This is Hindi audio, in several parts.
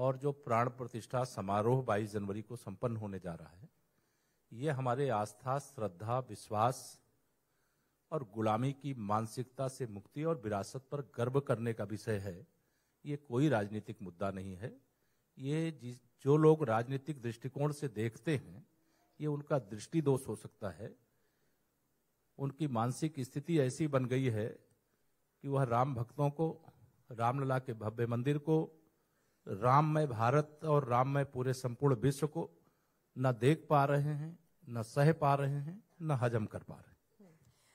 और जो प्राण प्रतिष्ठा समारोह 22 जनवरी को संपन्न होने जा रहा है ये हमारे आस्था श्रद्धा विश्वास और गुलामी की मानसिकता से मुक्ति और विरासत पर गर्व करने का विषय है ये कोई राजनीतिक मुद्दा नहीं है ये जो लोग राजनीतिक दृष्टिकोण से देखते हैं ये उनका दृष्टि दोष हो सकता है उनकी मानसिक स्थिति ऐसी बन गई है कि वह राम भक्तों को रामलला के भव्य मंदिर को राममय भारत और राममय पूरे संपूर्ण विश्व को न देख पा रहे हैं न सह पा रहे हैं न हजम कर पा रहे हैं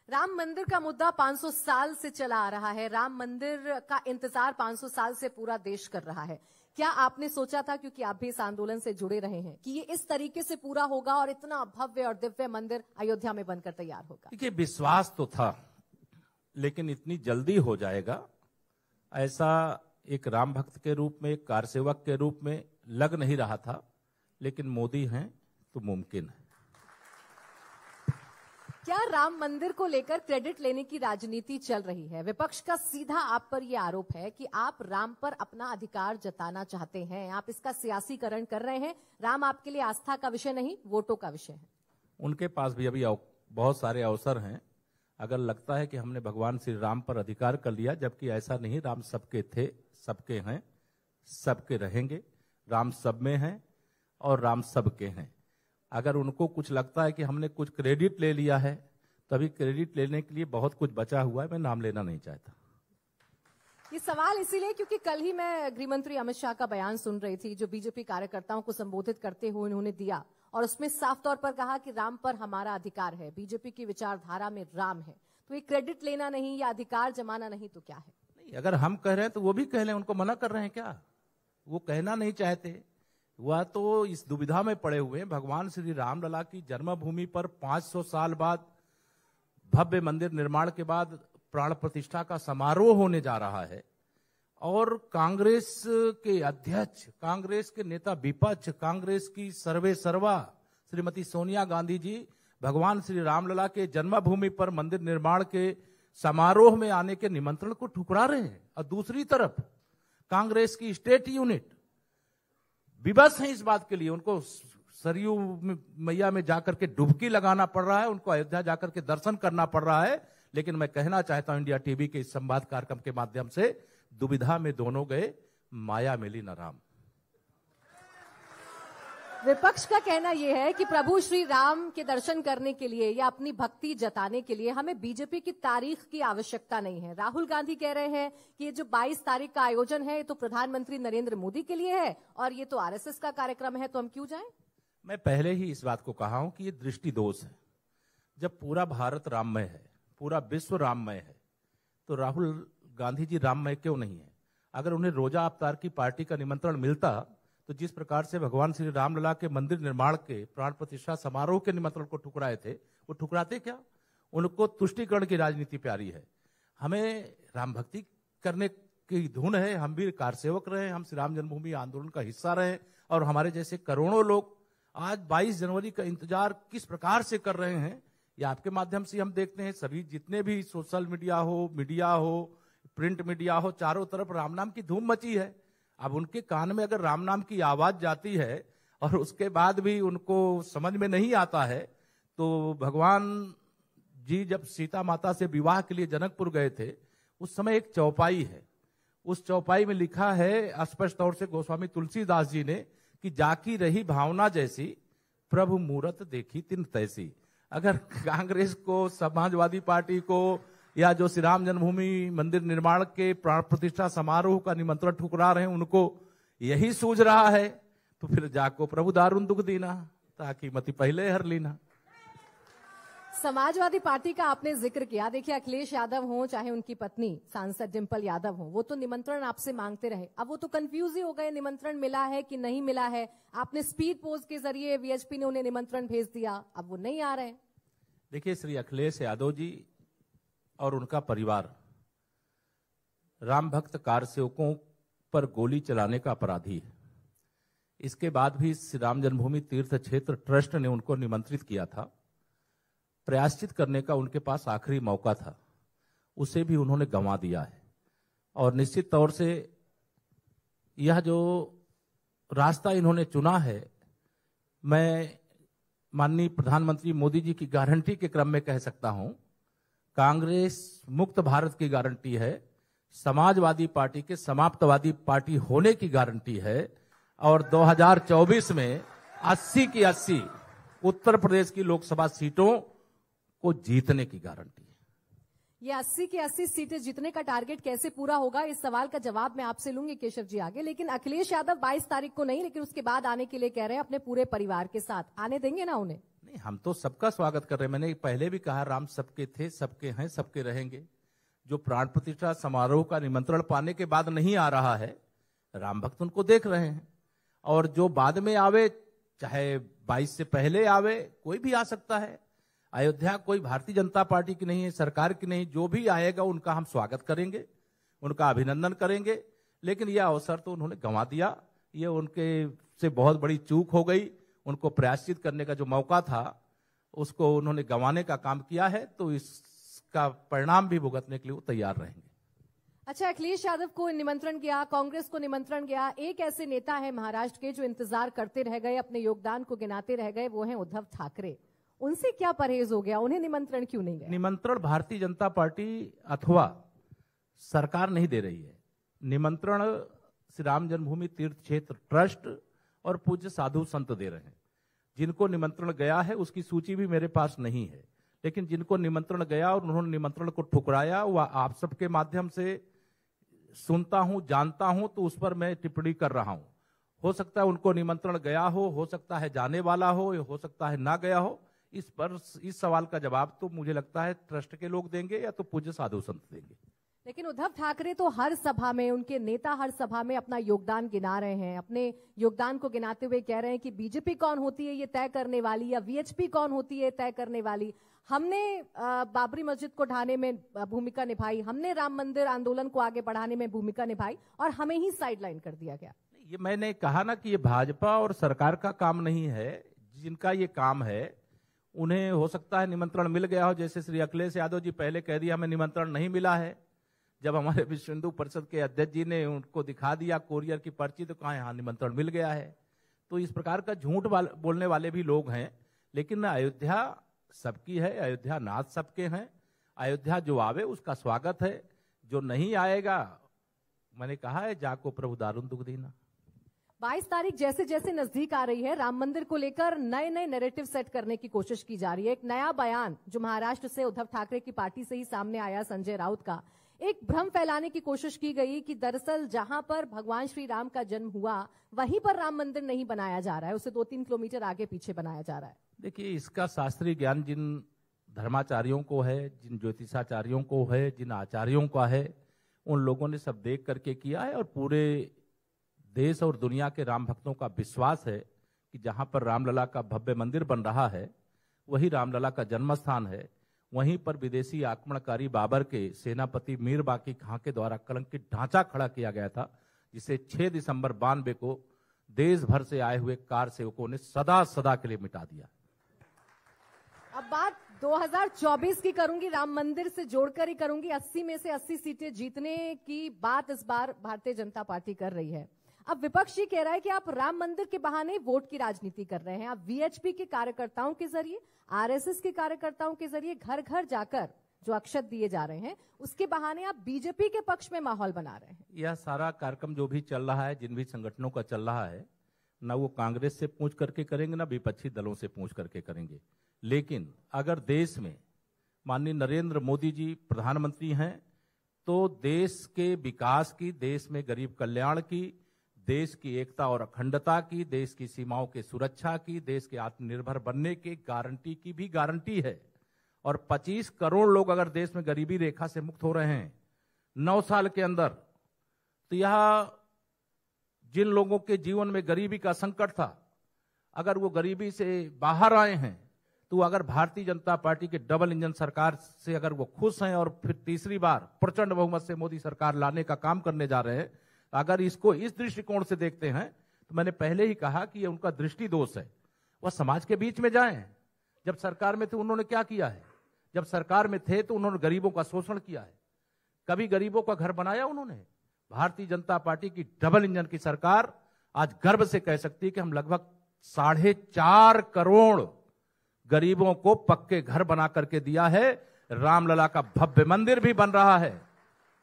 राम मंदिर का मुद्दा 500 साल से चला आ रहा है राम मंदिर का इंतजार 500 साल से पूरा देश कर रहा है क्या आपने सोचा था क्योंकि आप भी इस आंदोलन से जुड़े रहे हैं कि ये इस तरीके से पूरा होगा और इतना भव्य और दिव्य मंदिर अयोध्या में बनकर तैयार होगा देखिए विश्वास तो था लेकिन इतनी जल्दी हो जाएगा ऐसा एक राम भक्त के रूप में एक कार सेवक के रूप में लग नहीं रहा था लेकिन मोदी हैं तो मुमकिन है क्या राम मंदिर को लेकर क्रेडिट लेने की राजनीति चल रही है विपक्ष का सीधा आप पर यह आरोप है कि आप राम पर अपना अधिकार जताना चाहते हैं आप इसका सियासीकरण कर रहे हैं राम आपके लिए आस्था का विषय नहीं वोटों का विषय है उनके पास भी अभी बहुत सारे अवसर हैं अगर लगता है कि हमने भगवान श्री राम पर अधिकार कर लिया जबकि ऐसा नहीं राम सबके थे सबके हैं सबके रहेंगे राम सब में हैं और राम सबके हैं अगर उनको कुछ लगता है कि हमने कुछ क्रेडिट ले लिया है तभी क्रेडिट लेने के लिए बहुत कुछ बचा हुआ है मैं नाम लेना नहीं चाहता ये सवाल इसीलिए क्योंकि कल ही मैं गृहमंत्री अमित शाह का बयान सुन रही थी जो बीजेपी कार्यकर्ताओं को संबोधित करते हुए उन्होंने दिया और उसमें साफ तौर पर कहा कि राम पर हमारा अधिकार है बीजेपी की विचारधारा में राम है तो ये क्रेडिट लेना नहीं या अधिकार जमाना नहीं तो क्या है नहीं अगर हम कह रहे हैं तो वो भी कह लें उनको मना कर रहे हैं क्या वो कहना नहीं चाहते वह तो इस दुविधा में पड़े हुए हैं भगवान श्री रामलला की जन्मभूमि पर 500 साल बाद भव्य मंदिर निर्माण के बाद प्राण प्रतिष्ठा का समारोह होने जा रहा है और कांग्रेस के अध्यक्ष कांग्रेस के नेता विपक्ष कांग्रेस की सर्वे सर्वा श्रीमती सोनिया गांधी जी भगवान श्री रामलला के जन्मभूमि पर मंदिर निर्माण के समारोह में आने के निमंत्रण को ठुकरा रहे हैं और दूसरी तरफ कांग्रेस की स्टेट यूनिट विवश है इस बात के लिए उनको सरयू मैया में जाकर के डुबकी लगाना पड़ रहा है उनको अयोध्या जाकर के दर्शन करना पड़ रहा है लेकिन मैं कहना चाहता हूं इंडिया टीवी के इस संवाद कार्यक्रम के माध्यम से दुविधा में दोनों गए माया मिली न राम विपक्ष का कहना यह है कि प्रभु श्री राम के दर्शन करने के लिए या अपनी भक्ति जताने के लिए हमें बीजेपी की तारीख की आवश्यकता नहीं है राहुल गांधी कह रहे हैं कि ये जो 22 तारीख का आयोजन है ये तो प्रधानमंत्री नरेंद्र मोदी के लिए है और ये तो आरएसएस का कार्यक्रम है तो हम क्यों जाएं? मैं पहले ही इस बात को कहा हूं कि ये दृष्टि दोष है जब पूरा भारत राममय है पूरा विश्व राममय है तो राहुल गांधी जी राममय क्यों नहीं है अगर उन्हें रोजा अवतार की पार्टी का निमंत्रण मिलता तो जिस प्रकार से भगवान श्री रामलला के मंदिर निर्माण के प्राण प्रतिष्ठा समारोह के निमंत्रण को ठुकराए थे वो ठुकराते क्या उनको तुष्टिकरण की राजनीति प्यारी है हमें राम भक्ति करने की धुन है हम भी कार सेवक रहे हम श्री राम जन्मभूमि आंदोलन का हिस्सा रहे और हमारे जैसे करोड़ों लोग आज 22 जनवरी का इंतजार किस प्रकार से कर रहे हैं ये आपके माध्यम से हम देखते हैं सभी जितने भी सोशल मीडिया हो मीडिया हो प्रिंट मीडिया हो चारों तरफ राम नाम की धूम मची है अब उनके कान में अगर राम नाम की आवाज जाती है और उसके बाद भी उनको समझ में नहीं आता है तो भगवान जी जब सीता माता से विवाह के लिए जनकपुर गए थे उस समय एक चौपाई है उस चौपाई में लिखा है स्पष्ट तौर से गोस्वामी तुलसीदास जी ने कि जाकी रही भावना जैसी प्रभु मूरत देखी तिन तैसी अगर कांग्रेस को समाजवादी पार्टी को या जो श्री राम जन्मभूमि मंदिर निर्माण के प्राण प्रतिष्ठा समारोह का निमंत्रण ठुकरा रहे हैं उनको यही सूझ रहा है तो फिर जाको प्रभु दारुण दुख देना ताकि मति पहले हर लेना समाजवादी पार्टी का आपने जिक्र किया देखिए अखिलेश यादव हो चाहे उनकी पत्नी सांसद डिम्पल यादव हो वो तो निमंत्रण आपसे मांगते रहे अब वो तो कंफ्यूज ही हो गए निमंत्रण मिला है कि नहीं मिला है आपने स्पीड पोस्ट के जरिए वीएचपी ने उन्हें निमंत्रण भेज दिया अब वो नहीं आ रहे देखिए श्री अखिलेश यादव जी और उनका परिवार राम भक्त कार सेवकों पर गोली चलाने का अपराधी है इसके बाद भी श्री राम जन्मभूमि तीर्थ क्षेत्र ट्रस्ट ने उनको निमंत्रित किया था प्रयाश्चित करने का उनके पास आखिरी मौका था उसे भी उन्होंने गंवा दिया है और निश्चित तौर से यह जो रास्ता इन्होंने चुना है मैं माननीय प्रधानमंत्री मोदी जी की गारंटी के क्रम में कह सकता हूं कांग्रेस मुक्त भारत की गारंटी है समाजवादी पार्टी के समाप्तवादी पार्टी होने की गारंटी है और 2024 में 80 की 80 उत्तर प्रदेश की लोकसभा सीटों को जीतने की गारंटी है ये अस्सी की अस्सी सीटें जीतने का टारगेट कैसे पूरा होगा इस सवाल का जवाब मैं आपसे लूंगी केशव जी आगे लेकिन अखिलेश यादव 22 तारीख को नहीं लेकिन उसके बाद आने के लिए कह रहे हैं अपने पूरे परिवार के साथ आने देंगे ना उन्हें नहीं हम तो सबका स्वागत कर रहे हैं मैंने पहले भी कहा राम सबके थे सबके हैं सबके रहेंगे जो प्राण प्रतिष्ठा समारोह का निमंत्रण पाने के बाद नहीं आ रहा है राम भक्त उनको देख रहे हैं और जो बाद में आवे चाहे 22 से पहले आवे कोई भी आ सकता है अयोध्या कोई भारतीय जनता पार्टी की नहीं है सरकार की नहीं जो भी आएगा उनका हम स्वागत करेंगे उनका अभिनंदन करेंगे लेकिन यह अवसर तो उन्होंने गंवा दिया ये उनके से बहुत बड़ी चूक हो गई उनको प्रयाश्चित करने का जो मौका था उसको उन्होंने गंवाने का काम किया है तो इसका परिणाम भी भुगतने के लिए वो तैयार रहेंगे अच्छा अखिलेश यादव को निमंत्रण गया कांग्रेस को निमंत्रण गया एक ऐसे नेता है महाराष्ट्र के जो इंतजार करते रह गए अपने योगदान को गिनाते रह गए वो हैं उद्धव ठाकरे उनसे क्या परहेज हो गया उन्हें निमंत्रण क्यों नहीं गया निमंत्रण भारतीय जनता पार्टी अथवा सरकार नहीं दे रही है निमंत्रण श्री राम जन्मभूमि तीर्थ क्षेत्र ट्रस्ट और पूज्य साधु संत दे रहे हैं जिनको निमंत्रण गया है उसकी सूची भी मेरे पास नहीं है लेकिन जिनको निमंत्रण गया और उन्होंने निमंत्रण को ठुकराया वह आप सबके माध्यम से सुनता हूं जानता हूं तो उस पर मैं टिप्पणी कर रहा हूं हो सकता है उनको निमंत्रण गया हो हो सकता है जाने वाला हो या हो सकता है ना गया हो इस पर इस सवाल का जवाब तो मुझे लगता है ट्रस्ट के लोग देंगे या तो पूज्य साधु संत देंगे लेकिन उद्धव ठाकरे तो हर सभा में उनके नेता हर सभा में अपना योगदान गिना रहे हैं अपने योगदान को गिनाते हुए कह रहे हैं कि बीजेपी कौन होती है ये तय करने वाली या वीएचपी कौन होती है तय करने वाली हमने बाबरी मस्जिद को ढाने में भूमिका निभाई हमने राम मंदिर आंदोलन को आगे बढ़ाने में भूमिका निभाई और हमें ही साइडलाइन कर दिया गया ये मैंने कहा ना कि ये भाजपा और सरकार का काम नहीं है जिनका ये काम है उन्हें हो सकता है निमंत्रण मिल गया हो जैसे श्री अखिलेश यादव जी पहले कह दिया हमें निमंत्रण नहीं मिला है जब हमारे विश्व हिंदू परिषद के अध्यक्ष जी ने उनको दिखा दिया कोरियर की पर्ची तो कहा यहाँ निमंत्रण मिल गया है तो इस प्रकार का झूठ वाल, बोलने वाले भी लोग हैं लेकिन अयोध्या सबकी है अयोध्या नाथ सबके हैं अयोध्या जो आवे उसका स्वागत है जो नहीं आएगा मैंने कहा है जाको प्रभु दारुण दुख देना बाईस तारीख जैसे जैसे नजदीक आ रही है राम मंदिर को लेकर नए नए नैरेटिव सेट करने की कोशिश की जा रही है एक नया बयान जो महाराष्ट्र से उद्धव ठाकरे की पार्टी से ही सामने आया संजय राउत का एक भ्रम फैलाने की कोशिश की गई कि दरअसल जहां पर भगवान श्री राम का जन्म हुआ वहीं पर राम मंदिर नहीं बनाया जा रहा है उसे दो तीन किलोमीटर आगे पीछे बनाया जा रहा है देखिए इसका शास्त्रीय ज्ञान जिन धर्माचार्यों को है जिन ज्योतिषाचार्यों को है जिन आचार्यों का है उन लोगों ने सब देख करके किया है और पूरे देश और दुनिया के राम भक्तों का विश्वास है कि जहां पर रामलला का भव्य मंदिर बन रहा है वही रामलला का जन्म स्थान है वहीं पर विदेशी आक्रमणकारी बाबर के सेनापति मीर बाकी खां के द्वारा कलंकित ढांचा खड़ा किया गया था जिसे 6 दिसंबर बानवे को देश भर से आए हुए कार सेवकों ने सदा सदा के लिए मिटा दिया अब बात 2024 की करूंगी राम मंदिर से जोड़कर ही करूंगी 80 में से 80 सीटें जीतने की बात इस बार भारतीय जनता पार्टी कर रही है अब विपक्ष ये कह रहा है कि आप राम मंदिर के बहाने वोट की राजनीति कर रहे हैं आप वीएचपी के कार्यकर्ताओं के जरिए आरएसएस के कार्यकर्ताओं के जरिए घर घर जाकर जो अक्षत दिए जा रहे हैं उसके बहाने आप बीजेपी के पक्ष में माहौल बना रहे हैं यह सारा कार्यक्रम जो भी चल रहा है जिन भी संगठनों का चल रहा है ना वो कांग्रेस से पूछ करके करेंगे ना विपक्षी दलों से पूछ करके करेंगे लेकिन अगर देश में माननीय नरेंद्र मोदी जी प्रधानमंत्री हैं तो देश के विकास की देश में गरीब कल्याण की देश की एकता और अखंडता की देश की सीमाओं की सुरक्षा की देश के आत्मनिर्भर बनने के गारंटी की भी गारंटी है और 25 करोड़ लोग अगर देश में गरीबी रेखा से मुक्त हो रहे हैं नौ साल के अंदर तो यह जिन लोगों के जीवन में गरीबी का संकट था अगर वो गरीबी से बाहर आए हैं तो अगर भारतीय जनता पार्टी के डबल इंजन सरकार से अगर वो खुश हैं और फिर तीसरी बार प्रचंड बहुमत से मोदी सरकार लाने का काम करने जा रहे हैं अगर इसको इस दृष्टिकोण से देखते हैं तो मैंने पहले ही कहा कि ये उनका दृष्टि दोष है वह समाज के बीच में जाए जब सरकार में थे उन्होंने क्या किया है जब सरकार में थे तो उन्होंने गरीबों का शोषण किया है कभी गरीबों का घर बनाया उन्होंने भारतीय जनता पार्टी की डबल इंजन की सरकार आज गर्व से कह सकती है कि हम लगभग साढ़े चार करोड़ गरीबों को पक्के घर बना करके दिया है रामलला का भव्य मंदिर भी बन रहा है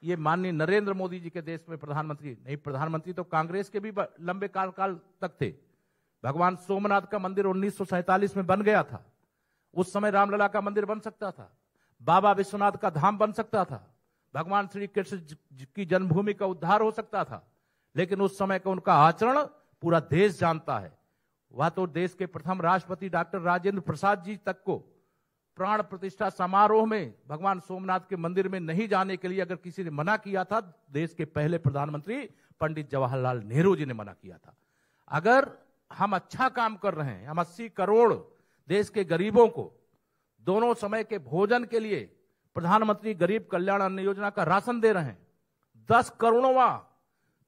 ये माननीय नरेंद्र मोदी जी के देश में प्रधानमंत्री नहीं प्रधानमंत्री तो कांग्रेस के भी लंबे कार्यकाल तक थे भगवान सोमनाथ का मंदिर उन्नीस में बन गया था उस समय रामलला का मंदिर बन सकता था बाबा विश्वनाथ का धाम बन सकता था भगवान श्री कृष्ण की जन्मभूमि का उद्धार हो सकता था लेकिन उस समय का उनका आचरण पूरा देश जानता है वह तो देश के प्रथम राष्ट्रपति डॉक्टर राजेंद्र प्रसाद जी तक को प्राण प्रतिष्ठा समारोह में भगवान सोमनाथ के मंदिर में नहीं जाने के लिए अगर किसी ने मना किया था देश के पहले प्रधानमंत्री पंडित जवाहरलाल नेहरू जी ने मना किया था अगर हम अच्छा काम कर रहे हैं हम अस्सी करोड़ देश के गरीबों को दोनों समय के भोजन के लिए प्रधानमंत्री गरीब कल्याण अन्न योजना का राशन दे रहे हैं दस करोड़ों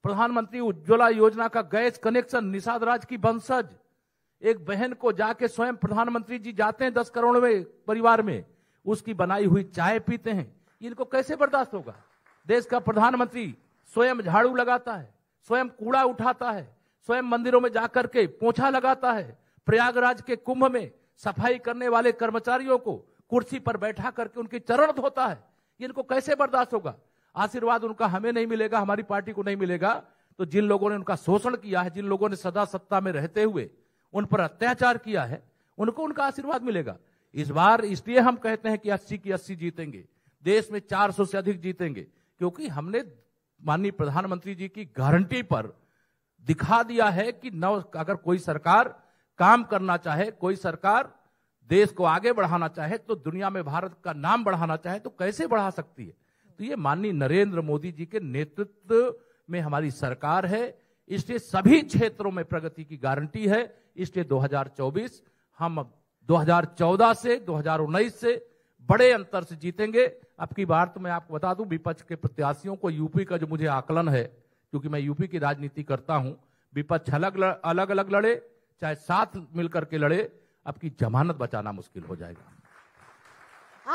प्रधानमंत्री उज्ज्वला योजना का गैस कनेक्शन निषाद राज की वंशज एक बहन को जाके स्वयं प्रधानमंत्री जी जाते हैं दस करोड़ में परिवार में उसकी बनाई हुई चाय पीते हैं इनको कैसे बर्दाश्त होगा देश का प्रधानमंत्री स्वयं झाड़ू लगाता है स्वयं कूड़ा उठाता है स्वयं मंदिरों में जाकर के पोछा लगाता है प्रयागराज के कुंभ में सफाई करने वाले कर्मचारियों को कुर्सी पर बैठा करके उनके चरण धोता है इनको कैसे बर्दाश्त होगा आशीर्वाद उनका हमें नहीं मिलेगा हमारी पार्टी को नहीं मिलेगा तो जिन लोगों ने उनका शोषण किया है जिन लोगों ने सदा सत्ता में रहते हुए उन पर अत्याचार किया है उनको उनका आशीर्वाद मिलेगा इस बार इसलिए हम कहते हैं कि अस्सी की अस्सी जीतेंगे देश में 400 से अधिक जीतेंगे क्योंकि हमने माननीय प्रधानमंत्री जी की गारंटी पर दिखा दिया है कि नव अगर कोई सरकार काम करना चाहे कोई सरकार देश को आगे बढ़ाना चाहे तो दुनिया में भारत का नाम बढ़ाना चाहे तो कैसे बढ़ा सकती है तो ये माननीय नरेंद्र मोदी जी के नेतृत्व में हमारी सरकार है इसलिए सभी क्षेत्रों में प्रगति की गारंटी है इसलिए 2024 हम अब 2014 से 2019 से बड़े अंतर से जीतेंगे अब की बार तो मैं आपको बता दूं विपक्ष के प्रत्याशियों को यूपी का जो मुझे आकलन है क्योंकि मैं यूपी की राजनीति करता हूं विपक्ष अलग अलग अलग लड़े चाहे साथ मिलकर के लड़े अब की जमानत बचाना मुश्किल हो जाएगा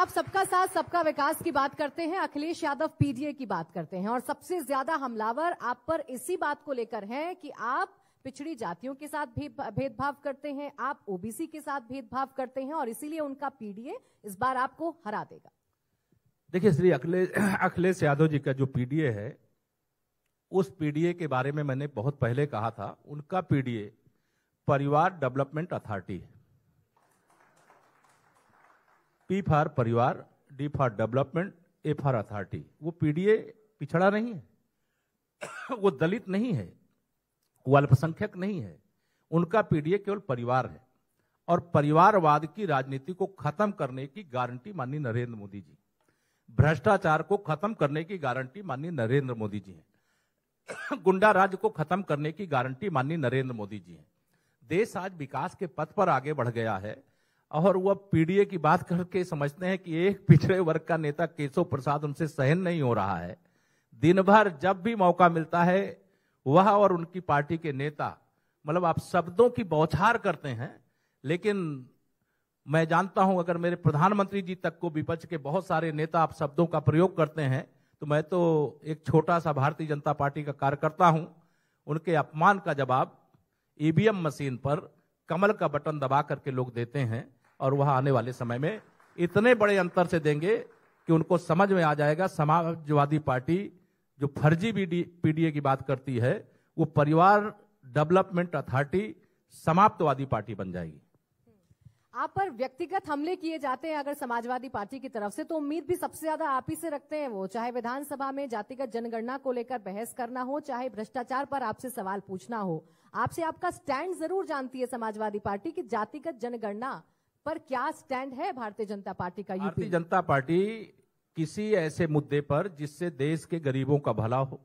आप सबका साथ सबका विकास की बात करते हैं अखिलेश यादव पीडीए की बात करते हैं और सबसे ज्यादा हमलावर आप पर इसी बात को लेकर हैं कि आप पिछड़ी जातियों के साथ भेदभाव करते हैं आप ओबीसी के साथ भेदभाव करते हैं और इसीलिए उनका पीडीए इस बार आपको हरा देगा देखिए श्री अखिलेश अखिलेश यादव जी का जो पीडीए है उस पीडीए के बारे में मैंने बहुत पहले कहा था उनका पीडीए परिवार डेवलपमेंट अथॉरिटी है पी फॉर परिवार D for development A for authority वो पीडीए पिछड़ा नहीं है वो दलित नहीं है वो अल्पसंख्यक नहीं है उनका पीडीए केवल परिवार है और परिवारवाद की राजनीति को खत्म करने की गारंटी माननीय नरेंद्र मोदी जी भ्रष्टाचार को खत्म करने की गारंटी माननीय नरेंद्र मोदी जी हैं गुंडा राज को खत्म करने की गारंटी माननीय नरेंद्र मोदी जी हैं देश आज विकास के पथ पर आगे बढ़ गया है और वह पीडीए की बात करके समझते हैं कि एक पिछड़े वर्ग का नेता केशव प्रसाद उनसे सहन नहीं हो रहा है दिन भर जब भी मौका मिलता है वह और उनकी पार्टी के नेता मतलब आप शब्दों की बौछार करते हैं लेकिन मैं जानता हूं अगर मेरे प्रधानमंत्री जी तक को विपक्ष के बहुत सारे नेता आप शब्दों का प्रयोग करते हैं तो मैं तो एक छोटा सा भारतीय जनता पार्टी का कार्यकर्ता हूं उनके अपमान का जवाब ईवीएम मशीन पर कमल का बटन दबा करके लोग देते हैं और वह आने वाले समय में इतने बड़े अंतर से देंगे कि उनको समझ में आ जाएगा समाजवादी पार्टी जो फर्जी पीडीए की बात करती है वो परिवार डेवलपमेंट अथॉरिटी समाप्तवादी पार्टी बन जाएगी आप पर व्यक्तिगत हमले किए जाते हैं अगर समाजवादी पार्टी की तरफ से तो उम्मीद भी सबसे ज्यादा आप ही से रखते हैं वो चाहे विधानसभा में जातिगत जनगणना को लेकर बहस करना हो चाहे भ्रष्टाचार पर आपसे सवाल पूछना हो आपसे आपका स्टैंड जरूर जानती है समाजवादी पार्टी की जातिगत जनगणना पर क्या स्टैंड है भारतीय जनता पार्टी का भारतीय जनता पार्टी किसी ऐसे मुद्दे पर जिससे देश के गरीबों का भला हो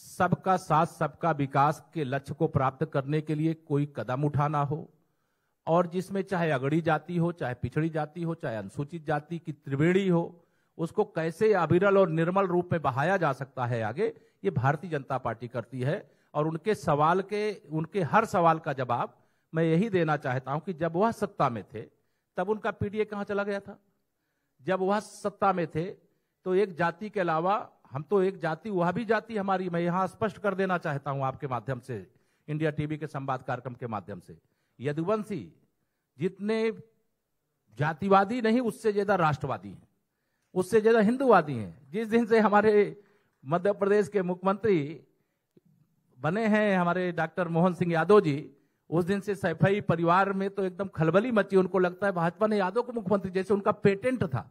सबका साथ सबका विकास के लक्ष्य को प्राप्त करने के लिए कोई कदम उठाना हो और जिसमें चाहे अगड़ी जाति हो चाहे पिछड़ी जाति हो चाहे अनुसूचित जाति की त्रिवेणी हो उसको कैसे अविरल और निर्मल रूप में बहाया जा सकता है आगे ये भारतीय जनता पार्टी करती है और उनके सवाल के उनके हर सवाल का जवाब मैं यही देना चाहता हूं कि जब वह सत्ता में थे तब उनका पीडीए कहां चला गया था जब वह सत्ता में थे तो एक जाति के अलावा हम तो एक जाति वह भी जाति हमारी मैं यहां स्पष्ट कर देना चाहता हूं आपके माध्यम से इंडिया टीवी के संवाद कार्यक्रम के माध्यम से यदुवंशी जितने जातिवादी नहीं उससे ज्यादा राष्ट्रवादी हैं उससे ज्यादा हिंदूवादी हैं जिस दिन से हमारे मध्य प्रदेश के मुख्यमंत्री बने हैं हमारे डॉक्टर मोहन सिंह यादव जी उस दिन से सैफई परिवार में तो एकदम खलबली मची उनको लगता है भाजपा ने यादव को मुख्यमंत्री जैसे उनका पेटेंट था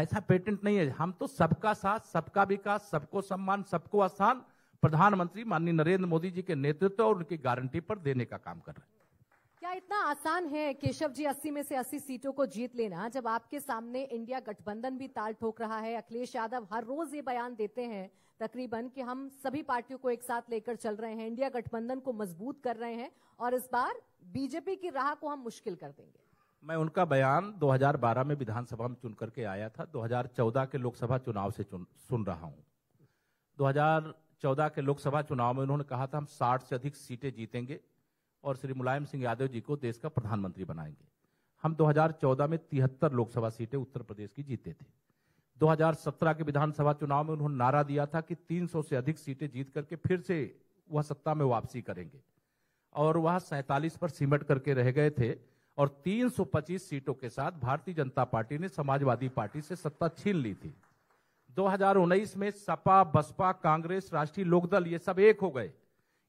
ऐसा पेटेंट नहीं है हम तो सबका साथ सबका विकास सबको सम्मान सबको आसान प्रधानमंत्री माननीय नरेंद्र मोदी जी के नेतृत्व और उनकी गारंटी पर देने का काम कर रहे हैं क्या इतना आसान है केशव जी अस्सी में से अस्सी सीटों को जीत लेना जब आपके सामने इंडिया गठबंधन भी ताल ठोक रहा है अखिलेश यादव हर रोज ये बयान देते हैं तकरीबन कि हम सभी पार्टियों को एक साथ लेकर चल रहे हैं इंडिया गठबंधन को मजबूत कर रहे हैं और इस बार बीजेपी की राह को हम मुश्किल कर देंगे मैं उनका बयान 2012 में विधानसभा में चुन करके आया था 2014 के लोकसभा चुनाव से चुन, सुन रहा हूं 2014 के लोकसभा चुनाव में उन्होंने कहा था हम 60 से अधिक सीटें जीतेंगे और श्री मुलायम सिंह यादव जी को देश का प्रधानमंत्री बनाएंगे हम 2014 में तिहत्तर लोकसभा सीटें उत्तर प्रदेश की जीते थे 2017 के विधानसभा चुनाव में उन्होंने नारा दिया था कि 300 से अधिक सीटें जीत करके फिर से वह सत्ता में वापसी करेंगे और वह सैतालीस पर सिमट करके रह गए थे और 325 सीटों के साथ भारतीय जनता पार्टी ने समाजवादी पार्टी से सत्ता छीन ली थी 2019 में सपा बसपा कांग्रेस राष्ट्रीय लोकदल ये सब एक हो गए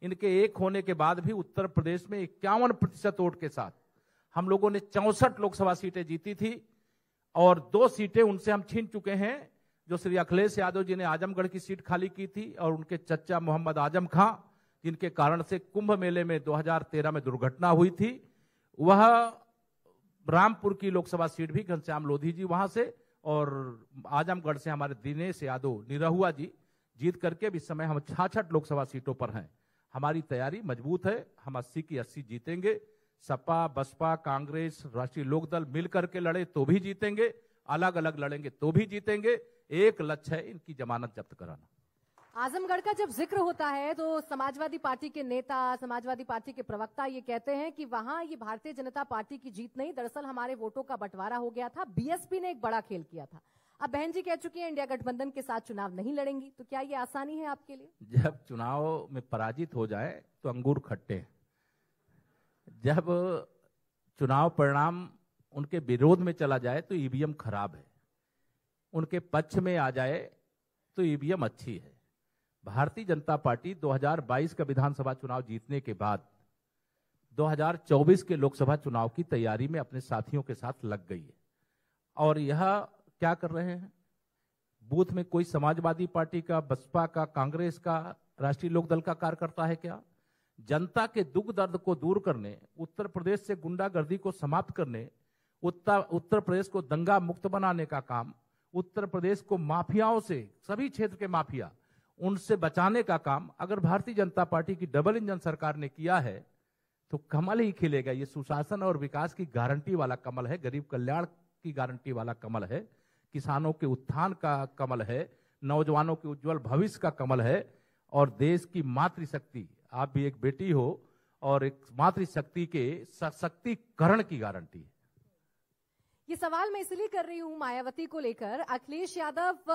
इनके एक होने के बाद भी उत्तर प्रदेश में इक्यावन प्रतिशत वोट के साथ हम लोगों ने चौसठ लोकसभा सीटें जीती थी और दो सीटें उनसे हम छीन चुके हैं जो श्री अखिलेश यादव जी ने आजमगढ़ की सीट खाली की थी और उनके चचा मोहम्मद आजम खां जिनके कारण से कुंभ मेले में 2013 में दुर्घटना हुई थी वह रामपुर की लोकसभा सीट भी घनश्याम लोधी जी वहां से और आजमगढ़ से हमारे दिनेश यादव निरहुआ जी जीत करके इस समय हम छाछठ लोकसभा सीटों पर हैं हमारी तैयारी मजबूत है हम अस्सी की अस्सी जीतेंगे सपा बसपा कांग्रेस राष्ट्रीय लोकदल मिलकर के लड़े तो भी जीतेंगे अलग अलग लड़ेंगे तो भी जीतेंगे एक लक्ष्य है इनकी जमानत जब्त कराना आजमगढ़ का जब जिक्र होता है तो समाजवादी पार्टी के नेता समाजवादी पार्टी के प्रवक्ता ये कहते हैं कि वहां ये भारतीय जनता पार्टी की जीत नहीं दरअसल हमारे वोटों का बंटवारा हो गया था बीएसपी ने एक बड़ा खेल किया था अब बहन जी कह चुकी हैं इंडिया गठबंधन के साथ चुनाव नहीं लड़ेंगी तो क्या ये आसानी है आपके लिए जब चुनाव में पराजित हो जाए तो अंगूर खट्टे हैं जब चुनाव परिणाम उनके विरोध में चला जाए तो ईवीएम खराब है उनके पक्ष में आ जाए तो ईवीएम अच्छी है भारतीय जनता पार्टी 2022 का विधानसभा चुनाव जीतने के बाद 2024 के लोकसभा चुनाव की तैयारी में अपने साथियों के साथ लग गई है और यह क्या कर रहे हैं बूथ में कोई समाजवादी पार्टी का बसपा का कांग्रेस का राष्ट्रीय लोकदल का कार्यकर्ता है क्या जनता के दुख दर्द को दूर करने उत्तर प्रदेश से गुंडागर्दी को समाप्त करने उत्तर उत्तर प्रदेश को दंगा मुक्त बनाने का काम उत्तर प्रदेश को माफियाओं से सभी क्षेत्र के माफिया उनसे बचाने का काम अगर भारतीय जनता पार्टी की डबल इंजन सरकार ने किया है तो कमल ही खिलेगा ये सुशासन और विकास की गारंटी वाला कमल है गरीब कल्याण की गारंटी वाला कमल है किसानों के उत्थान का कमल है नौजवानों के उज्जवल भविष्य का कमल है और देश की मातृशक्ति आप भी एक बेटी हो और एक मातृशक्ति के सशक्तिकरण की गारंटी है ये सवाल मैं इसलिए कर रही हूँ मायावती को लेकर अखिलेश यादव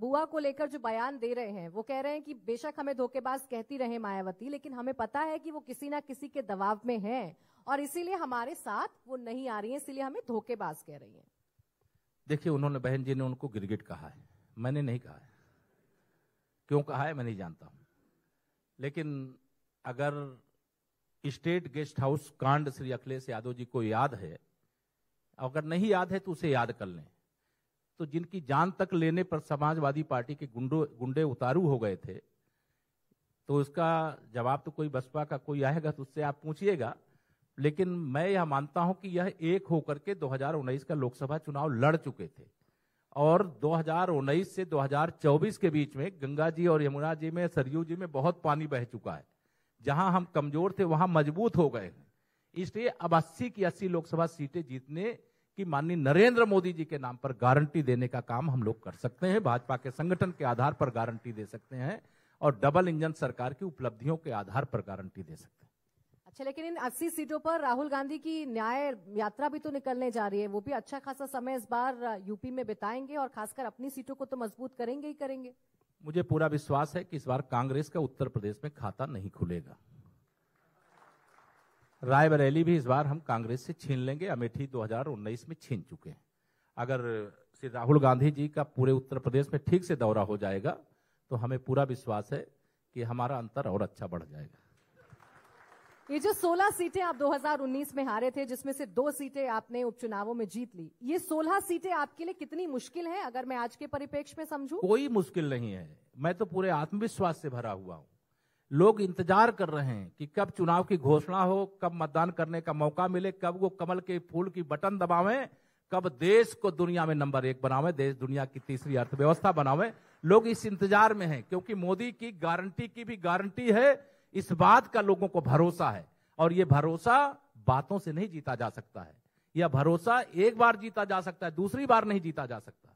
बुआ को लेकर जो बयान दे रहे हैं वो कह रहे हैं कि बेशक हमें धोखेबाज कहती रहे मायावती लेकिन हमें पता है कि वो किसी ना किसी के दबाव में है और इसीलिए हमारे साथ वो नहीं आ रही है इसलिए हमें धोखेबाज कह रही है देखिए उन्होंने बहन जी ने उनको गिरगिट कहा है मैंने नहीं कहा है क्यों कहा है मैं नहीं जानता हूं लेकिन अगर स्टेट गेस्ट हाउस कांड श्री अखिलेश यादव जी को याद है अगर नहीं याद है तो उसे याद कर लें तो जिनकी जान तक लेने पर समाजवादी पार्टी के गुंडो गुंडे उतारू हो गए थे तो उसका जवाब तो कोई बसपा का कोई आएगा तो उससे आप पूछिएगा लेकिन मैं यह मानता हूं कि यह एक होकर के 2019 का लोकसभा चुनाव लड़ चुके थे और 2019 से 2024 के बीच में गंगा जी और यमुना जी में सरयू जी में बहुत पानी बह चुका है जहां हम कमजोर थे वहां मजबूत हो गए इसलिए अब अस्सी की अस्सी लोकसभा सीटें जीतने की माननीय नरेंद्र मोदी जी के नाम पर गारंटी देने का काम हम लोग कर सकते हैं भाजपा के संगठन के आधार पर गारंटी दे सकते हैं और डबल इंजन सरकार की उपलब्धियों के आधार पर गारंटी दे सकते हैं अच्छा लेकिन इन 80 सीटों पर राहुल गांधी की न्याय यात्रा भी तो निकलने जा रही है वो भी अच्छा खासा समय इस बार यूपी में बिताएंगे और खासकर अपनी सीटों को तो मजबूत करेंगे ही करेंगे मुझे पूरा विश्वास है कि इस बार कांग्रेस का उत्तर प्रदेश में खाता नहीं खुलेगा रायबरेली भी इस बार हम कांग्रेस से छीन लेंगे अमेठी 2019 में छीन चुके हैं अगर श्री राहुल गांधी जी का पूरे उत्तर प्रदेश में ठीक से दौरा हो जाएगा तो हमें पूरा विश्वास है कि हमारा अंतर और अच्छा बढ़ जाएगा ये जो 16 सीटें आप 2019 में हारे थे जिसमें से दो सीटें आपने उपचुनावों में जीत ली ये 16 सीटें आपके लिए कितनी मुश्किल है अगर मैं आज के परिपेक्ष में समझू कोई मुश्किल नहीं है मैं तो पूरे आत्मविश्वास से भरा हुआ हूँ लोग इंतजार कर रहे हैं कि कब चुनाव की घोषणा हो कब मतदान करने का मौका मिले कब वो कमल के फूल की बटन दबावे कब देश को दुनिया में नंबर एक बनावे देश दुनिया की तीसरी अर्थव्यवस्था बनावे लोग इस इंतजार में हैं क्योंकि मोदी की गारंटी की भी गारंटी है इस बात का लोगों को भरोसा है और ये भरोसा बातों से नहीं जीता जा सकता है यह भरोसा एक बार जीता जा सकता है दूसरी बार नहीं जीता जा सकता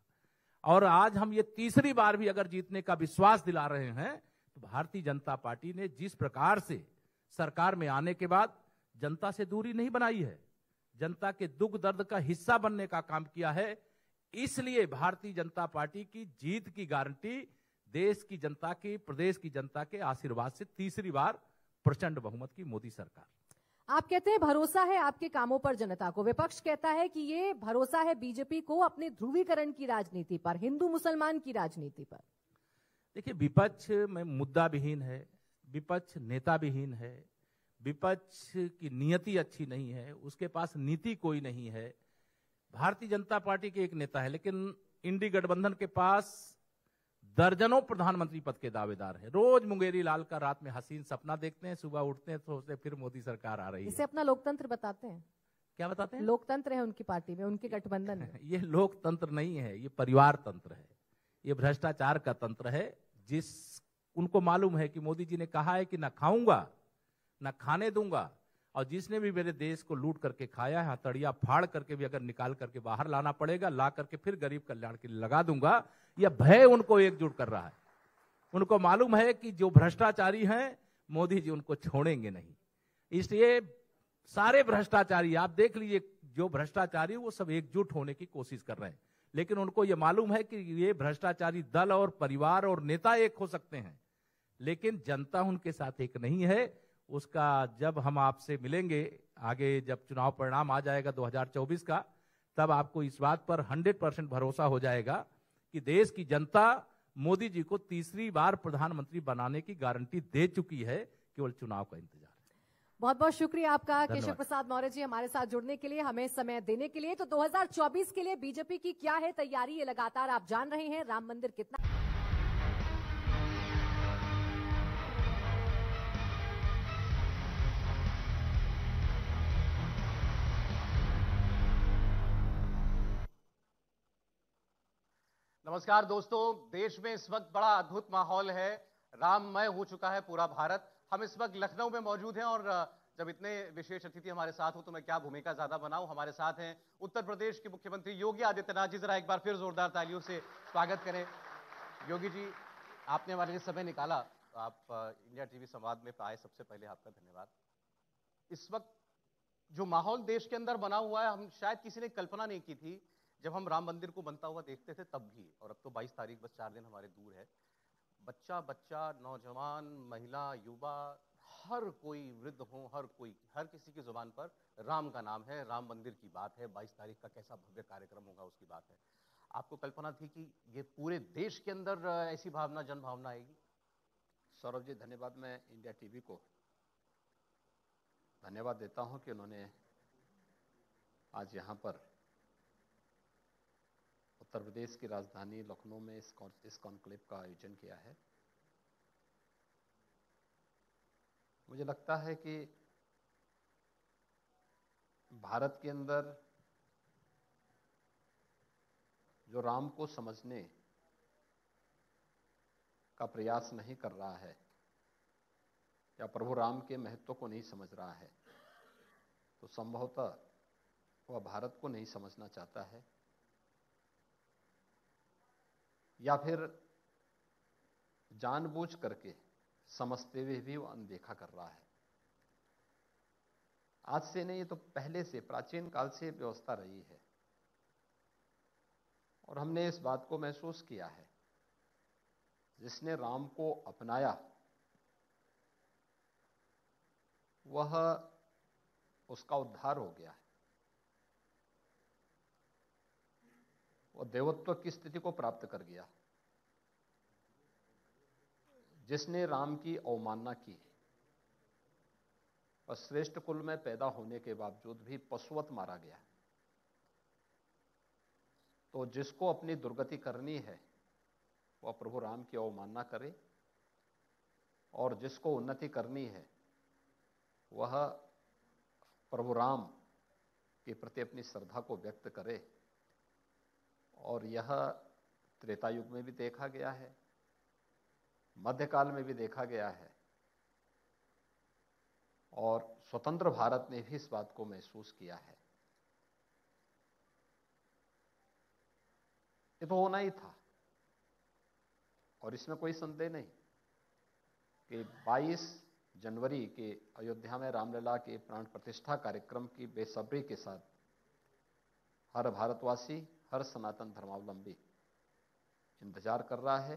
और आज हम ये तीसरी बार भी अगर जीतने का विश्वास दिला रहे हैं तो भारतीय जनता पार्टी ने जिस प्रकार से सरकार में आने के बाद जनता से दूरी नहीं बनाई है जनता के दुख दर्द का हिस्सा बनने का काम किया है इसलिए भारतीय जनता पार्टी की जीत की गारंटी देश की जनता के प्रदेश की जनता के आशीर्वाद से तीसरी बार प्रचंड बहुमत की मोदी सरकार आप कहते हैं भरोसा है आपके कामों पर जनता को विपक्ष कहता है कि ये भरोसा है बीजेपी को अपने ध्रुवीकरण की राजनीति पर हिंदू मुसलमान की राजनीति पर देखिए विपक्ष में मुद्दा विहीन है विपक्ष नेता विहीन है विपक्ष की नियति अच्छी नहीं है उसके पास नीति कोई नहीं है भारतीय जनता पार्टी के एक नेता है लेकिन इंडी गठबंधन के पास दर्जनों प्रधानमंत्री पद के दावेदार हैं रोज मुंगेरी लाल का रात में हसीन सपना देखते हैं सुबह उठते हैं सोचते फिर मोदी सरकार आ रही है इसे अपना लोकतंत्र बताते हैं क्या बताते हैं लोकतंत्र है उनकी पार्टी में उनके गठबंधन है ये लोकतंत्र नहीं है ये परिवार तंत्र है ये भ्रष्टाचार का तंत्र है जिस उनको मालूम है कि मोदी जी ने कहा है कि ना खाऊंगा ना खाने दूंगा और जिसने भी मेरे देश को लूट करके खाया है हथड़िया फाड़ करके भी अगर निकाल करके बाहर लाना पड़ेगा ला करके फिर गरीब कल्याण के लिए लगा दूंगा यह भय उनको एकजुट कर रहा है उनको मालूम है कि जो भ्रष्टाचारी हैं मोदी जी उनको छोड़ेंगे नहीं इसलिए सारे भ्रष्टाचारी आप देख लीजिए जो भ्रष्टाचारी वो सब एकजुट होने की कोशिश कर रहे हैं लेकिन उनको ये मालूम है कि ये भ्रष्टाचारी दल और परिवार और नेता एक हो सकते हैं लेकिन जनता उनके साथ एक नहीं है उसका जब हम आपसे मिलेंगे आगे जब चुनाव परिणाम आ जाएगा 2024 का तब आपको इस बात पर 100 परसेंट भरोसा हो जाएगा कि देश की जनता मोदी जी को तीसरी बार प्रधानमंत्री बनाने की गारंटी दे चुकी है केवल चुनाव का इंतजार बहुत बहुत शुक्रिया आपका केशव प्रसाद मौर्य जी हमारे साथ जुड़ने के लिए हमें समय देने के लिए तो 2024 के लिए बीजेपी की क्या है तैयारी ये लगातार आप जान रहे हैं राम मंदिर कितना नमस्कार दोस्तों देश में इस वक्त बड़ा अद्भुत माहौल है राममय हो चुका है पूरा भारत हम इस वक्त लखनऊ में मौजूद हैं और जब इतने विशेष अतिथि हमारे साथ हो तो मैं क्या भूमिका ज्यादा बनाऊं हमारे साथ हैं उत्तर प्रदेश के मुख्यमंत्री योगी आदित्यनाथ जी जरा एक बार फिर जोरदार तालियों से स्वागत करें योगी जी आपने हमारे लिए समय निकाला आप इंडिया टीवी संवाद में आए सबसे पहले आपका धन्यवाद इस वक्त जो माहौल देश के अंदर बना हुआ है हम शायद किसी ने कल्पना नहीं की थी जब हम राम मंदिर को बनता हुआ देखते थे तब भी और अब तो 22 तारीख बस चार दिन हमारे दूर है बच्चा बच्चा नौजवान महिला युवा हर कोई वृद्ध हो हर कोई हर किसी की जुबान पर राम का नाम है राम मंदिर की बात है 22 तारीख का कैसा भव्य कार्यक्रम होगा उसकी बात है आपको कल्पना थी कि ये पूरे देश के अंदर ऐसी भावना जन भावना आएगी सौरभ जी धन्यवाद मैं इंडिया टीवी को धन्यवाद देता हूं कि उन्होंने आज यहाँ पर उत्तर प्रदेश की राजधानी लखनऊ में इस कौन, इस कॉन्क्लेव का आयोजन किया है मुझे लगता है कि भारत के अंदर जो राम को समझने का प्रयास नहीं कर रहा है या प्रभु राम के महत्व को नहीं समझ रहा है तो संभवतः वह भारत को नहीं समझना चाहता है या फिर जानबूझ करके समझते हुए भी वो अनदेखा कर रहा है आज से नहीं ये तो पहले से प्राचीन काल से व्यवस्था रही है और हमने इस बात को महसूस किया है जिसने राम को अपनाया वह उसका उद्धार हो गया है वो देवत्व की स्थिति को प्राप्त कर गया जिसने राम की अवमानना की और श्रेष्ठ कुल में पैदा होने के बावजूद भी पशुवत मारा गया तो जिसको अपनी दुर्गति करनी है वह प्रभु राम की अवमानना करे और जिसको उन्नति करनी है वह प्रभु राम के प्रति अपनी श्रद्धा को व्यक्त करे और यह त्रेता युग में भी देखा गया है मध्यकाल में भी देखा गया है और स्वतंत्र भारत ने भी इस बात को महसूस किया है ये तो होना ही था और इसमें कोई संदेह नहीं कि 22 जनवरी के अयोध्या में रामलला के प्राण प्रतिष्ठा कार्यक्रम की बेसब्री के साथ हर भारतवासी हर सनातन धर्मावलंबी इंतजार कर रहा है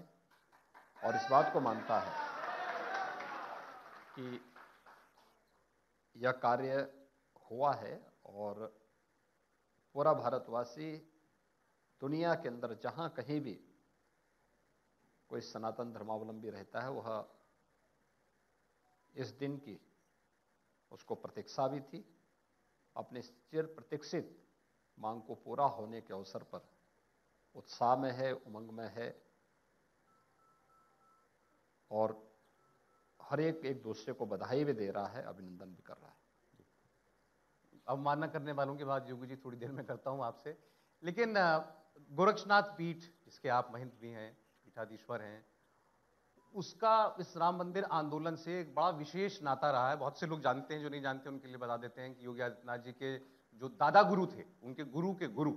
और इस बात को मानता है कि यह कार्य हुआ है और पूरा भारतवासी दुनिया के अंदर जहाँ कहीं भी कोई सनातन धर्मावलंबी रहता है वह इस दिन की उसको प्रतीक्षा भी थी अपने चिर प्रतीक्षित मांग को पूरा होने के अवसर पर उत्साह में है उमंग में है और हर एक एक दूसरे को बधाई भी दे रहा है अभिनंदन भी कर रहा है अब मानना करने वालों की बात योगी जी थोड़ी देर में करता हूँ आपसे लेकिन गोरक्षनाथ पीठ जिसके आप महंत भी हैं पीठाधीश्वर हैं उसका इस राम मंदिर आंदोलन से एक बड़ा विशेष नाता रहा है बहुत से लोग जानते हैं जो नहीं जानते उनके लिए बता देते हैं कि योगी आदित्यनाथ जी के जो दादा गुरु थे उनके गुरु के गुरु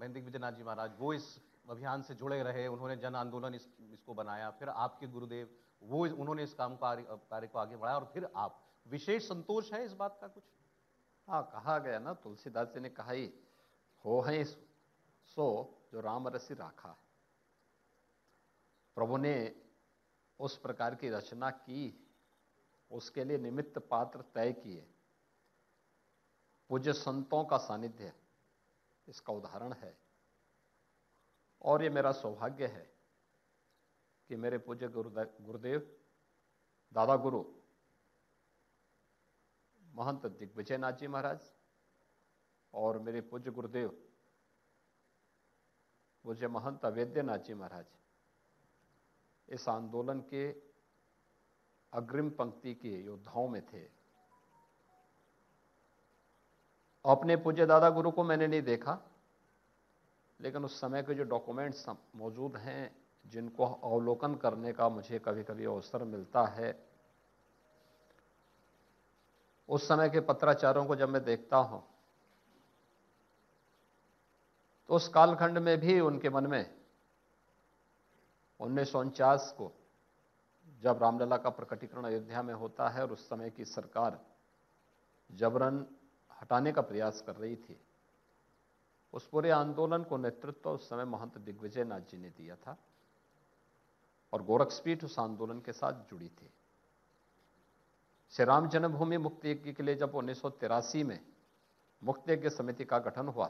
महेंद्र विद्यनाथ जी महाराज वो इस अभियान से जुड़े रहे उन्होंने जन आंदोलन इस, इसको बनाया फिर आपके गुरुदेव वो उन्होंने इस काम कार्य कार्य को आगे बढ़ाया और फिर आप विशेष संतोष है इस बात का कुछ हाँ कहा गया ना तुलसीदास जी ने कहा ही हो है सो जो राम रसी राखा प्रभु ने उस प्रकार की रचना की उसके लिए निमित्त पात्र तय किए पूज्य संतों का सानिध्य इसका उदाहरण है और ये मेरा सौभाग्य है कि मेरे पूज्य गुरुदेव दादा गुरु महंत दिग्विजय नाथ जी महाराज और मेरे पूज्य गुरुदेव पूज्य महंत अवेद्य नाथ जी महाराज इस आंदोलन के अग्रिम पंक्ति के योद्धाओं में थे अपने पूज्य दादा गुरु को मैंने नहीं देखा लेकिन उस समय के जो डॉक्यूमेंट्स मौजूद हैं जिनको अवलोकन करने का मुझे कभी कभी अवसर मिलता है उस समय के पत्राचारों को जब मैं देखता हूँ तो उस कालखंड में भी उनके मन में उन्नीस को जब रामलला का प्रकटीकरण अयोध्या में होता है और उस समय की सरकार जबरन हटाने का प्रयास कर रही थी उस पूरे आंदोलन को नेतृत्व उस समय महंत दिग्विजय नाथ जी ने दिया था और गोरखपीठ उस आंदोलन के साथ जुड़ी थी श्री राम जन्मभूमि मुक्ति यज्ञ के लिए जब उन्नीस में मुक्ति यज्ञ समिति का गठन हुआ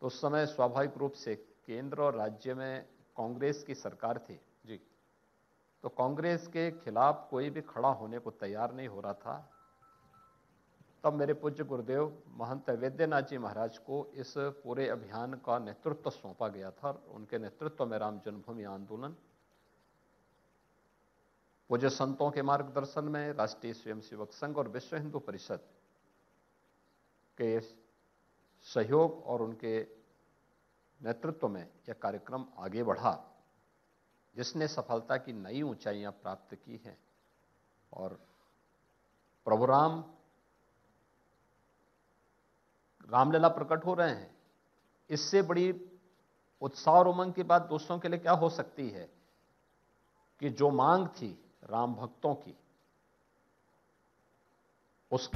तो उस समय स्वाभाविक रूप से केंद्र और राज्य में कांग्रेस की सरकार थी जी तो कांग्रेस के खिलाफ कोई भी खड़ा होने को तैयार नहीं हो रहा था तब मेरे पूज्य गुरुदेव महंत वैद्यनाथ जी महाराज को इस पूरे अभियान का नेतृत्व सौंपा गया था उनके नेतृत्व में राम जन्मभूमि आंदोलन पूज्य संतों के मार्गदर्शन में राष्ट्रीय स्वयंसेवक संघ और विश्व हिंदू परिषद के सहयोग और उनके नेतृत्व में यह कार्यक्रम आगे बढ़ा जिसने सफलता की नई ऊंचाइयां प्राप्त की हैं और प्रभुराम रामलीला प्रकट हो रहे हैं इससे बड़ी उत्साह और उमंग की बात दूसरों के लिए क्या हो सकती है कि जो मांग थी राम भक्तों की उस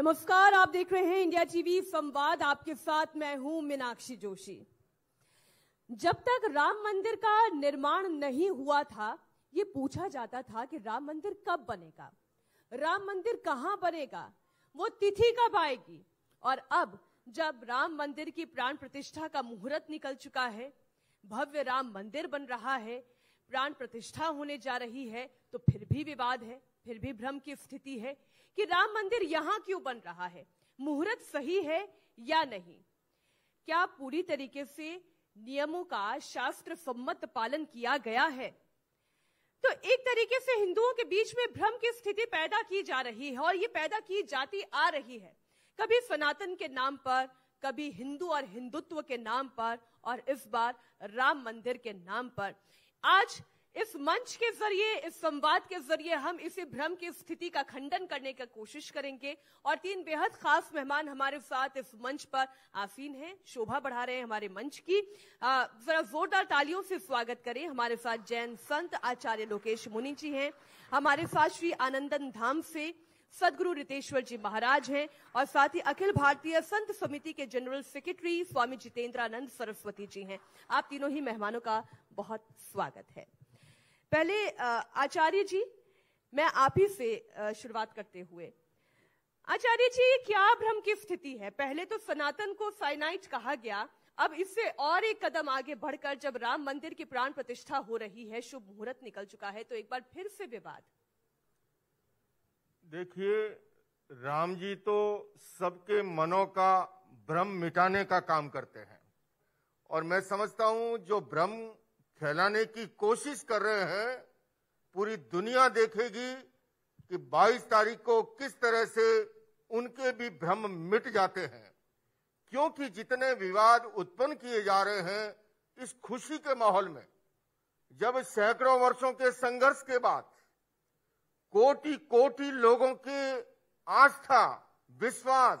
नमस्कार आप देख रहे हैं इंडिया टीवी संवाद आपके साथ मैं हूं मीनाक्षी जोशी जब तक राम मंदिर का निर्माण नहीं हुआ था ये पूछा जाता था कि राम मंदिर कब बनेगा राम मंदिर कहाँ बनेगा वो तिथि कब आएगी और अब जब राम मंदिर की प्राण प्रतिष्ठा का मुहूर्त निकल चुका है भव्य राम मंदिर बन रहा है प्राण प्रतिष्ठा होने जा रही है तो फिर भी विवाद है फिर भी भ्रम की स्थिति है कि राम मंदिर यहाँ क्यों बन रहा है मुहूर्त सही है या नहीं क्या पूरी तरीके से नियमों का शास्त्र सम्मत पालन किया गया है तो एक तरीके से हिंदुओं के बीच में भ्रम की स्थिति पैदा की जा रही है और ये पैदा की जाती आ रही है कभी सनातन के नाम पर कभी हिंदू और हिंदुत्व के नाम पर और इस बार राम मंदिर के नाम पर आज इस मंच के जरिए इस संवाद के जरिए हम इसी भ्रम की स्थिति का खंडन करने का कोशिश करेंगे और तीन बेहद खास मेहमान हमारे साथ इस मंच पर आसीन हैं शोभा बढ़ा रहे हैं हमारे मंच की जरा जोरदार तालियों से स्वागत करें हमारे साथ जैन संत आचार्य लोकेश मुनि जी हैं हमारे साथ श्री आनंदन धाम से सदगुरु रितेश्वर जी महाराज हैं और साथ ही अखिल भारतीय संत समिति के जनरल सेक्रेटरी स्वामी जितेंद्रानंद सरस्वती जी हैं आप तीनों ही मेहमानों का बहुत स्वागत है पहले आचार्य जी मैं आप ही से शुरुआत करते हुए आचार्य जी क्या भ्रम की स्थिति है पहले तो सनातन को साइनाइट कहा गया अब इससे और एक कदम आगे बढ़कर जब राम मंदिर की प्राण प्रतिष्ठा हो रही है शुभ मुहूर्त निकल चुका है तो एक बार फिर से विवाद देखिए राम जी तो सबके मनों का भ्रम मिटाने का काम करते हैं और मैं समझता हूं जो भ्रम फैलाने की कोशिश कर रहे हैं पूरी दुनिया देखेगी कि 22 तारीख को किस तरह से उनके भी भ्रम मिट जाते हैं क्योंकि जितने विवाद उत्पन्न किए जा रहे हैं इस खुशी के माहौल में जब सैकड़ों वर्षों के संघर्ष के बाद कोटि कोटि लोगों की आस्था विश्वास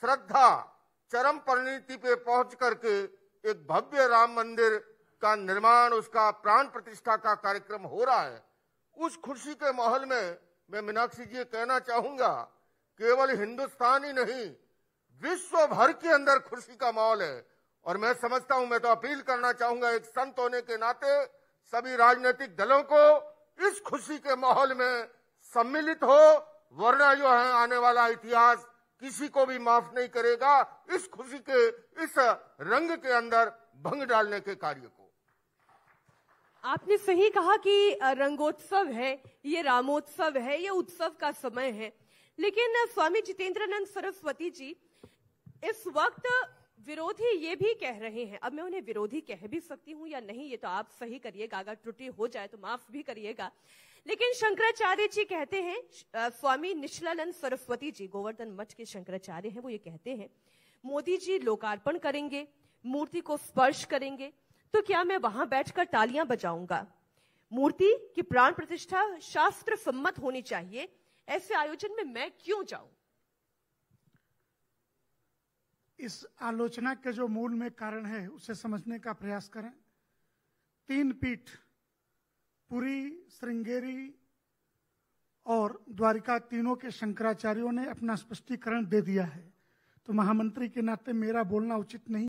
श्रद्धा चरम परिणति पे पहुंच करके एक भव्य राम मंदिर उसका निर्माण उसका प्राण प्रतिष्ठा का कार्यक्रम हो रहा है उस खुशी के माहौल में मैं मीनाक्षी जी कहना चाहूंगा केवल हिंदुस्तान ही नहीं विश्व भर के अंदर खुशी का माहौल है और मैं समझता हूं मैं तो अपील करना चाहूंगा एक संत होने के नाते सभी राजनीतिक दलों को इस खुशी के माहौल में सम्मिलित हो वरना जो है आने वाला इतिहास किसी को भी माफ नहीं करेगा इस खुशी के इस रंग के अंदर भंग डालने के कार्य को आपने सही कहा कि रंगोत्सव है ये रामोत्सव है ये उत्सव का समय है लेकिन स्वामी जितेंद्रानंद सरस्वती जी इस वक्त विरोधी ये भी कह रहे हैं अब मैं उन्हें विरोधी कह भी सकती हूँ या नहीं ये तो आप सही करिएगा अगर त्रुटि हो जाए तो माफ भी करिएगा लेकिन शंकराचार्य जी कहते हैं स्वामी निश्लानंद सरस्वती जी गोवर्धन मठ के शंकराचार्य हैं वो ये कहते हैं मोदी जी लोकार्पण करेंगे मूर्ति को स्पर्श करेंगे तो क्या मैं वहां बैठकर तालियां बजाऊंगा मूर्ति की प्राण प्रतिष्ठा शास्त्र सम्मत होनी चाहिए ऐसे आयोजन में मैं क्यों जाऊं इस आलोचना के जो मूल में कारण है उसे समझने का प्रयास करें तीन पीठ पुरी श्रृंगेरी और द्वारिका तीनों के शंकराचार्यों ने अपना स्पष्टीकरण दे दिया है तो महामंत्री के नाते मेरा बोलना उचित नहीं